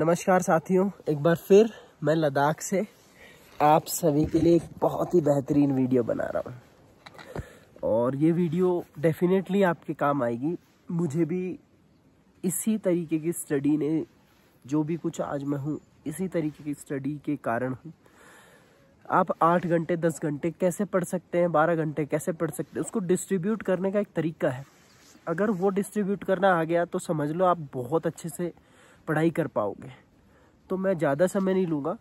नमस्कार साथियों एक बार फिर मैं लद्दाख से आप सभी के लिए एक बहुत ही बेहतरीन वीडियो बना रहा हूँ और ये वीडियो डेफिनेटली आपके काम आएगी मुझे भी इसी तरीके की स्टडी ने जो भी कुछ आज मैं हूँ इसी तरीके की स्टडी के कारण हूँ आप आठ घंटे दस घंटे कैसे पढ़ सकते हैं बारह घंटे कैसे पढ़ सकते हैं उसको डिस्ट्रीब्यूट करने का एक तरीका है अगर वो डिस्ट्रीब्यूट करना आ गया तो समझ लो आप बहुत अच्छे से पढ़ाई कर पाओगे तो मैं ज़्यादा समय नहीं लूँगा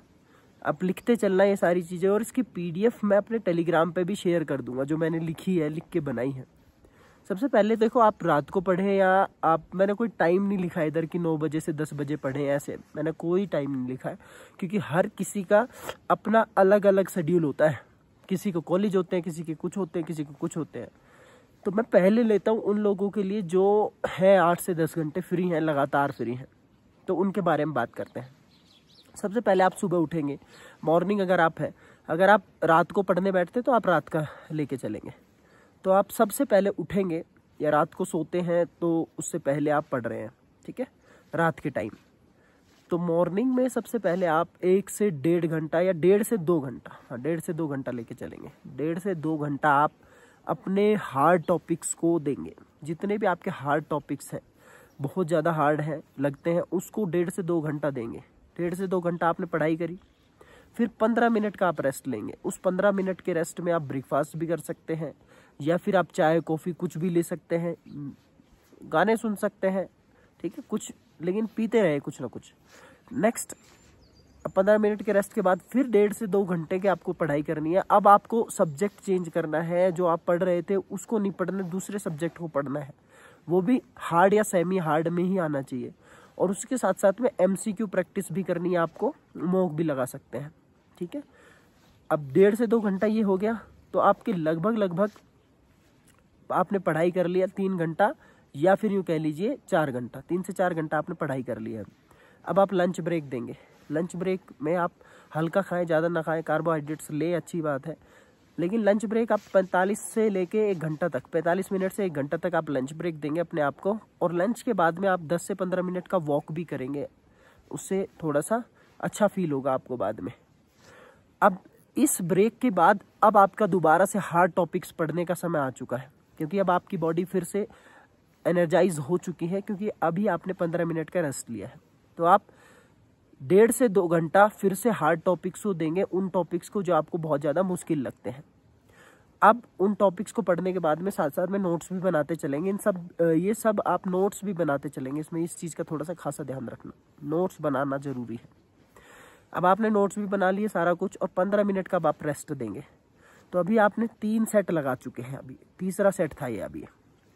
आप लिखते चलना ये सारी चीज़ें और इसकी पीडीएफ मैं अपने टेलीग्राम पे भी शेयर कर दूंगा जो मैंने लिखी है लिख के बनाई है सबसे पहले देखो आप रात को पढ़ें या आप मैंने कोई टाइम नहीं लिखा इधर कि नौ बजे से दस बजे पढ़ें ऐसे मैंने कोई टाइम नहीं लिखा है क्योंकि हर किसी का अपना अलग अलग शेड्यूल होता है किसी को कॉलेज होते हैं किसी के कुछ होते हैं किसी को कुछ होते हैं तो मैं पहले लेता हूँ उन लोगों के लिए जो है आठ से दस घंटे फ्री हैं लगातार फ्री हैं तो उनके बारे में बात करते हैं सबसे पहले आप सुबह उठेंगे मॉर्निंग अगर आप है अगर आप रात को पढ़ने बैठते तो आप रात का लेके चलेंगे तो आप सबसे पहले उठेंगे या रात को सोते हैं तो उससे पहले आप पढ़ रहे हैं ठीक है रात के टाइम तो मॉर्निंग में सबसे पहले आप एक से डेढ़ घंटा या डेढ़ से दो घंटा हाँ डेढ़ से दो घंटा लेके चलेंगे डेढ़ से दो घंटा आप अपने हार्ड टॉपिक्स को देंगे जितने भी आपके हार्ड टॉपिक्स हैं बहुत ज़्यादा हार्ड हैं लगते हैं उसको डेढ़ से दो घंटा देंगे डेढ़ से दो घंटा आपने पढ़ाई करी फिर पंद्रह मिनट का आप रेस्ट लेंगे उस पंद्रह मिनट के रेस्ट में आप ब्रेकफास्ट भी कर सकते हैं या फिर आप चाय कॉफ़ी कुछ भी ले सकते हैं गाने सुन सकते हैं ठीक है कुछ लेकिन पीते रहे कुछ ना कुछ नेक्स्ट पंद्रह मिनट के रेस्ट के बाद फिर डेढ़ से दो घंटे के आपको पढ़ाई करनी है अब आपको सब्जेक्ट चेंज करना है जो आप पढ़ रहे थे उसको नहीं पढ़ना दूसरे सब्जेक्ट को पढ़ना है वो भी हार्ड या सेमी हार्ड में ही आना चाहिए और उसके साथ साथ में एम प्रैक्टिस भी करनी है आपको मोक भी लगा सकते हैं ठीक है अब डेढ़ से दो घंटा ये हो गया तो आपके लगभग लगभग आपने पढ़ाई कर लिया तीन घंटा या फिर यूँ कह लीजिए चार घंटा तीन से चार घंटा आपने पढ़ाई कर लिया अब आप लंच ब्रेक देंगे लंच ब्रेक में आप हल्का खाएं ज़्यादा ना खाएं कार्बोहाइड्रेट्स ले अच्छी बात है लेकिन लंच ब्रेक आप 45 से लेके एक घंटा तक 45 मिनट से एक घंटा तक आप लंच ब्रेक देंगे अपने आप को और लंच के बाद में आप 10 से 15 मिनट का वॉक भी करेंगे उससे थोड़ा सा अच्छा फील होगा आपको बाद में अब इस ब्रेक के बाद अब आपका दोबारा से हार्ड टॉपिक्स पढ़ने का समय आ चुका है क्योंकि अब आपकी बॉडी फिर से एनर्जाइज हो चुकी है क्योंकि अभी आपने पंद्रह मिनट का रेस्ट लिया है तो आप डेढ़ से दो घंटा फिर से हार्ड टॉपिक्स को देंगे उन टॉपिक्स को जो आपको बहुत ज़्यादा मुश्किल लगते हैं अब उन टॉपिक्स को पढ़ने के बाद में साथ साथ में नोट्स भी बनाते चलेंगे इन सब ये सब आप नोट्स भी बनाते चलेंगे इसमें इस चीज़ का थोड़ा सा खासा ध्यान रखना नोट्स बनाना ज़रूरी है अब आपने नोट्स भी बना लिए सारा कुछ और पंद्रह मिनट का आप रेस्ट देंगे तो अभी आपने तीन सेट लगा चुके हैं अभी तीसरा सेट था ये अभी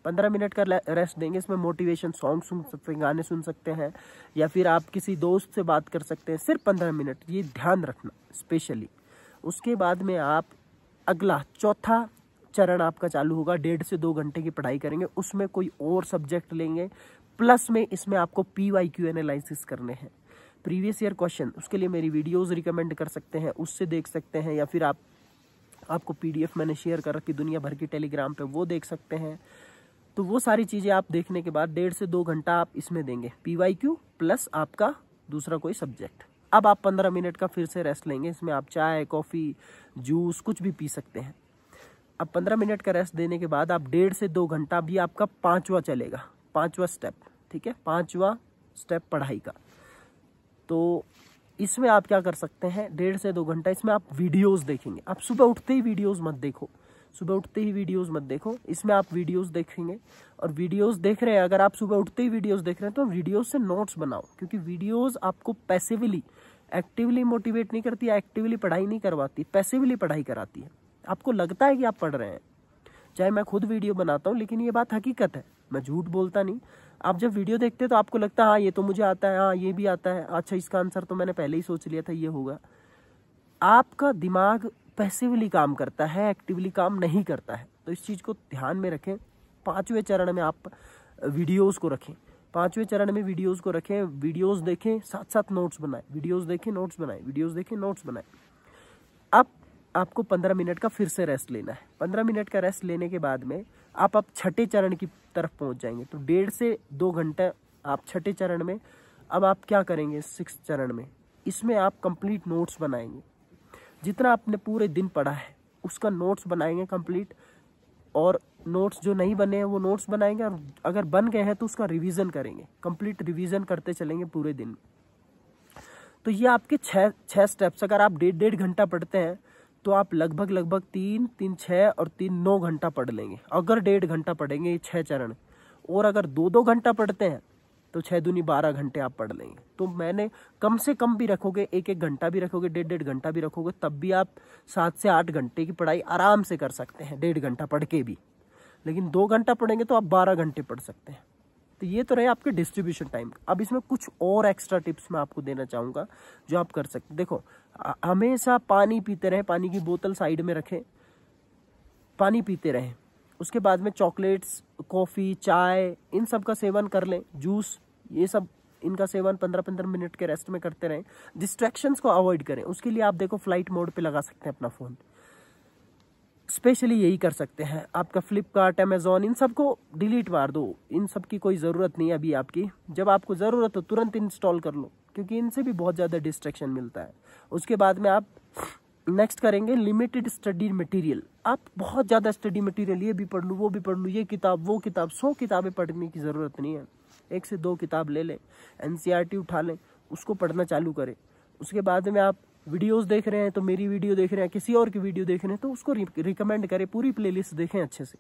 पंद्रह मिनट का रेस्ट देंगे इसमें मोटिवेशन सॉन्ग सुन सकते हैं गाने सुन सकते हैं या फिर आप किसी दोस्त से बात कर सकते हैं सिर्फ पंद्रह मिनट ये ध्यान रखना स्पेशली उसके बाद में आप अगला चौथा चरण आपका चालू होगा डेढ़ से दो घंटे की पढ़ाई करेंगे उसमें कोई और सब्जेक्ट लेंगे प्लस में इसमें आपको पी वाई क्यू एनालिसिस करने हैं प्रीवियस ईयर क्वेश्चन उसके लिए मेरी वीडियोस रिकमेंड कर सकते हैं उससे देख सकते हैं या फिर आप आपको पीडीएफ मैंने शेयर कर रखी दुनिया भर की टेलीग्राम पे वो देख सकते हैं तो वो सारी चीज़ें आप देखने के बाद डेढ़ से दो घंटा आप इसमें देंगे पी वाई क्यू प्लस आपका दूसरा कोई सब्जेक्ट अब आप पंद्रह मिनट का फिर से रेस्ट लेंगे इसमें आप चाय कॉफ़ी जूस कुछ भी पी सकते हैं अब पंद्रह मिनट का रेस्ट देने के बाद आप डेढ़ से दो घंटा भी आपका पाँचवा चलेगा पाँचवा स्टेप ठीक है पाँचवा स्टेप पढ़ाई का तो इसमें आप क्या कर सकते हैं डेढ़ से दो घंटा इसमें आप वीडियोस देखेंगे आप सुबह उठते ही वीडियोस मत देखो सुबह उठते ही वीडियोस मत देखो इसमें आप वीडियोस देखेंगे और वीडियोस देख रहे हैं अगर आप सुबह उठते ही वीडियोस देख रहे हैं तो वीडियोस से नोट्स बनाओ क्योंकि वीडियोस आपको पैसिवली एक्टिवली मोटिवेट नहीं करती एक्टिवली पढ़ाई नहीं करवाती पैसिवली पढ़ाई कराती है आपको लगता है कि आप पढ़ रहे हैं चाहे मैं खुद वीडियो बनाता हूँ लेकिन ये बात हकीकत है मैं झूठ बोलता नहीं आप जब वीडियो देखते हो तो आपको लगता है हाँ ये तो मुझे आता है हाँ ये भी आता है अच्छा इसका आंसर तो मैंने पहले ही सोच लिया था ये होगा आपका दिमाग पैसिवली काम करता है एक्टिवली काम नहीं करता है तो इस चीज़ को ध्यान में रखें पाँचवें चरण में आप वीडियोस को रखें पाँचवें चरण में वीडियोस को रखें वीडियोस देखें साथ साथ नोट्स बनाएं वीडियोस देखें नोट्स बनाएं वीडियोस देखें नोट्स बनाएं अब आपको पंद्रह मिनट का फिर से रेस्ट लेना है पंद्रह मिनट का रेस्ट लेने के बाद में आप अब छठे चरण की तरफ पहुँच जाएंगे तो डेढ़ से दो घंटे आप छठे चरण में अब आप क्या करेंगे सिक्स चरण में इसमें आप कंप्लीट नोट्स बनाएंगे जितना आपने पूरे दिन पढ़ा है उसका नोट्स बनाएंगे कंप्लीट और नोट्स जो नहीं बने हैं वो नोट्स बनाएंगे और अगर बन गए हैं तो उसका रिवीजन करेंगे कंप्लीट रिवीजन करते चलेंगे पूरे दिन तो ये आपके छः छः स्टेप्स अगर आप डेढ़ डेढ़ घंटा पढ़ते हैं तो आप लगभग लगभग तीन तीन छः और तीन नौ घंटा पढ़ लेंगे अगर डेढ़ घंटा पढ़ेंगे ये छः चरण और अगर दो दो घंटा पढ़ते हैं तो छः दूनी बारह घंटे आप पढ़ लेंगे तो मैंने कम से कम भी रखोगे एक एक घंटा भी रखोगे डेढ़ डेढ़ घंटा भी रखोगे तब भी आप सात से आठ घंटे की पढ़ाई आराम से कर सकते हैं डेढ़ घंटा पढ़ के भी लेकिन दो घंटा पढ़ेंगे तो आप बारह घंटे पढ़ सकते हैं तो ये तो रहे आपके डिस्ट्रीब्यूशन टाइम अब इसमें कुछ और एक्स्ट्रा टिप्स मैं आपको देना चाहूँगा जो आप कर सकते देखो हमेशा पानी पीते रहें पानी की बोतल साइड में रखें पानी पीते रहें उसके बाद में चॉकलेट्स कॉफ़ी चाय इन सब का सेवन कर लें जूस ये सब इनका सेवन पंद्रह पंद्रह मिनट के रेस्ट में करते रहें डिस्ट्रैक्शंस को अवॉइड करें उसके लिए आप देखो फ्लाइट मोड पे लगा सकते हैं अपना फ़ोन स्पेशली यही कर सकते हैं आपका फ्लिपकार्ट अमेज़ोन इन सबको डिलीट मार दो इन सब की कोई ज़रूरत नहीं है अभी आपकी जब आपको ज़रूरत हो तुरंत इंस्टॉल कर लो क्योंकि इनसे भी बहुत ज़्यादा डिस्ट्रैक्शन मिलता है उसके बाद में आप नेक्स्ट करेंगे लिमिटेड स्टडी मटेरियल आप बहुत ज़्यादा स्टडी मटेरियल ये भी पढ़ लूँ वो भी पढ़ लूँ ये किताब वो किताब सौ किताबें पढ़ने की ज़रूरत नहीं है एक से दो किताब ले लें एन e उठा लें उसको पढ़ना चालू करें उसके बाद में आप वीडियोस देख रहे हैं तो मेरी वीडियो देख रहे हैं किसी और की वीडियो देख रहे हैं तो उसको रिकमेंड करें पूरी प्लेलिस्ट देखें अच्छे से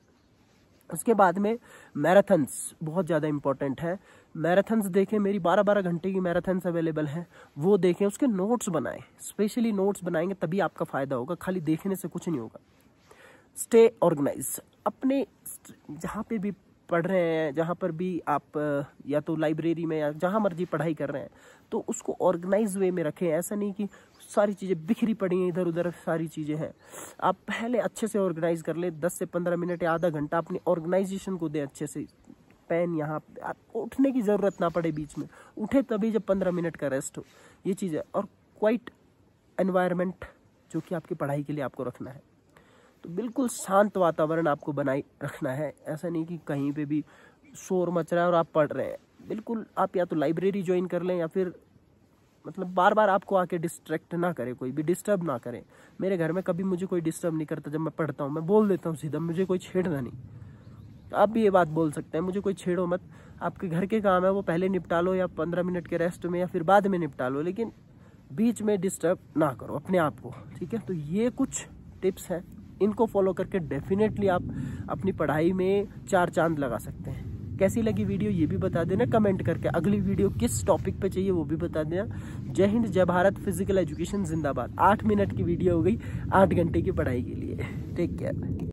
उसके बाद में मैराथन्स बहुत ज़्यादा इंपॉर्टेंट है मैराथन्स देखें मेरी बारह बारह घंटे की मैराथन्स अवेलेबल हैं वो देखें उसके नोट्स बनाएं स्पेशली नोट्स बनाएंगे तभी आपका फ़ायदा होगा खाली देखने से कुछ नहीं होगा स्टे ऑर्गेनाइज अपने जहाँ पे भी पढ़ रहे हैं जहाँ पर भी आप या तो लाइब्रेरी में या जहाँ मर्जी पढ़ाई कर रहे हैं तो उसको ऑर्गेनाइज वे में रखें ऐसा नहीं कि सारी चीज़ें बिखरी पड़ी हैं इधर उधर सारी चीज़ें हैं आप पहले अच्छे से ऑर्गेनाइज कर लें दस से पंद्रह मिनट या आधा घंटा अपनी ऑर्गेनाइजेशन को दें अच्छे से पेन यहाँ उठने की ज़रूरत ना पड़े बीच में उठे तभी जब पंद्रह मिनट का रेस्ट हो ये चीज़ है और क्वाइट एनवायरमेंट जो कि आपकी पढ़ाई के लिए आपको रखना है तो बिल्कुल शांत वातावरण आपको बनाए रखना है ऐसा नहीं कि कहीं पे भी शोर मच रहा है और आप पढ़ रहे हैं बिल्कुल आप या तो लाइब्रेरी ज्वाइन कर लें या फिर मतलब बार बार आपको आके डिस्ट्रैक्ट ना करे कोई भी डिस्टर्ब ना करे मेरे घर में कभी मुझे कोई डिस्टर्ब नहीं करता जब मैं पढ़ता हूँ मैं बोल देता हूँ सीधा मुझे कोई छेड़ना नहीं आप भी ये बात बोल सकते हैं मुझे कोई छेड़ो मत आपके घर के काम है वो पहले निपटा लो या पंद्रह मिनट के रेस्ट में या फिर बाद में निपटा लो लेकिन बीच में डिस्टर्ब ना करो अपने आप को ठीक है तो ये कुछ टिप्स हैं इनको फॉलो करके डेफिनेटली आप अपनी पढ़ाई में चार चांद लगा सकते हैं कैसी लगी वीडियो ये भी बता देना कमेंट करके अगली वीडियो किस टॉपिक पे चाहिए वो भी बता देना जय हिंद जय भारत फिजिकल एजुकेशन जिंदाबाद आठ मिनट की वीडियो हो गई आठ घंटे की पढ़ाई के लिए टेक केयर